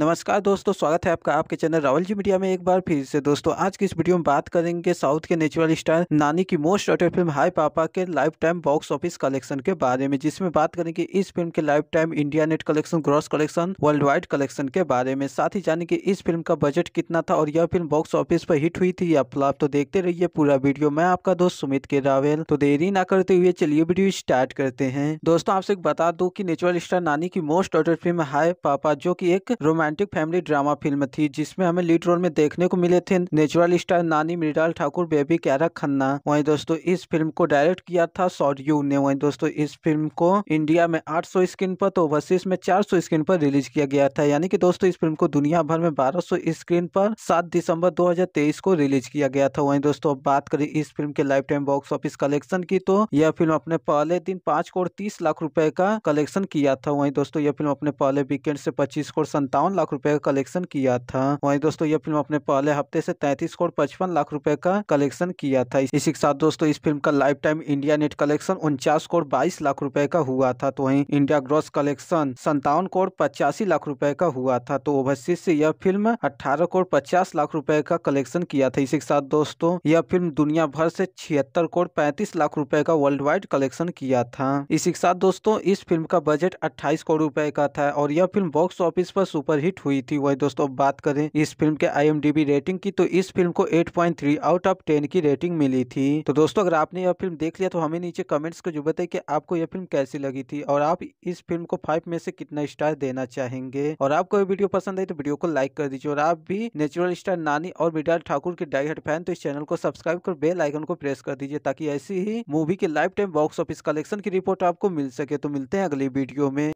नमस्कार दोस्तों स्वागत है आपका आपके चैनल रावल जी मीडिया में एक बार फिर से दोस्तों आज की इस वीडियो में बात करेंगे साउथ के नेचुरल स्टार नानी की most awaited film hi papa के lifetime box office collection के बारे में जिसमें बात करेंगे इस फिल्म के lifetime India net collection gross collection worldwide collection के बारे में साथ ही जानेंगे इस फिल्म का बजट कितना था और यह फिल्म बॉक्स ऑफिस पर हिट हुई थी या तो देखते रहिए पूरा वीडियो मैं आपका दोस्त सुमित के रावल तो देरी ना करते हुए चलिए वीडियो स्टार्ट करते हैं दोस्तों आपसे बता दू की नेचुरल स्टार नानी की मोस्ट ऑटेड फिल्म हाई पापा जो की एक रोमांस रोमांटिक फैमिली ड्रामा फिल्म थी जिसमें हमें लीड रोल में देखने को मिले थे natural star Nani Mrunal Thakur baby Kiara Khanna वहीं दोस्तों इस फिल्म को डायरेक्ट किया था सौरयू ने वहीं दोस्तों इस फिल्म को इंडिया में 800 स्क्रीन पर तो ओवरसीज में चार स्क्रीन पर रिलीज किया गया था यानी कि दोस्तों इस फिल्म को दुनिया भर में बारह स्क्रीन पर सात दिसंबर दो को रिलीज किया गया था वही दोस्तों अब बात करें इस फिल्म के lifetime box office collection की तो यह फिल्म अपने पहले दिन पांच करोड़ तीस लाख रुपए का कलेक्शन किया था वहीं दोस्तों यह फिल्म अपने पहले वीकेंड से पच्चीस करोड़ संतावन लाख रुपए का कलेक्शन किया था वहीं दोस्तों यह फिल्म अपने पहले हफ्ते से तैतीस करोड़ पचपन लाख रुपए का कलेक्शन किया था इसी के साथ दोस्तों इस फिल्म का lifetime India net collection उनचास करोड़ बाईस लाख रुपए का हुआ था तो वही इंडिया ग्रॉस कलेक्शन संतावन करोड़ पचासी लाख रुपए का हुआ था तो ओवरसीज से यह फिल्म अठारह करोड़ पचास लाख रुपए का कलेक्शन किया था इसी के साथ दोस्तों यह फिल्म दुनिया भर से छिहत्तर करोड़ पैंतीस लाख रुपए का वर्ल्ड वाइड कलेक्शन किया था इसी के साथ दोस्तों इस फिल्म का बजट अट्ठाईस करोड़ रुपए का था और यह फिल्म बॉक्स ऑफिस पर सुपर पर हिट हुई थी वही दोस्तों अब बात करें इस फिल्म के आई रेटिंग की तो इस फिल्म को 8.3 आउट ऑफ 10 की रेटिंग मिली थी तो दोस्तों अगर आपने यह फिल्म देख लिया तो हमें नीचे कमेंट्स को जो बताए कि आपको यह फिल्म कैसी लगी थी और आप इस फिल्म को फाइव में से कितना स्टार देना चाहेंगे और आपको वीडियो पसंद आई तो वीडियो को लाइक कर दीजिए और आप भी नेचुरल स्टार नानी और मृणाल ठाकुर के डाइहट फैन तो इस चैनल को सब्सक्राइब कर बेल आइकन को प्रेस कर दीजिए ताकि ऐसी ही मूवी के lifetime box office collection की रिपोर्ट आपको मिल सके तो मिलते हैं अगली वीडियो में